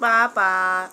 爸爸。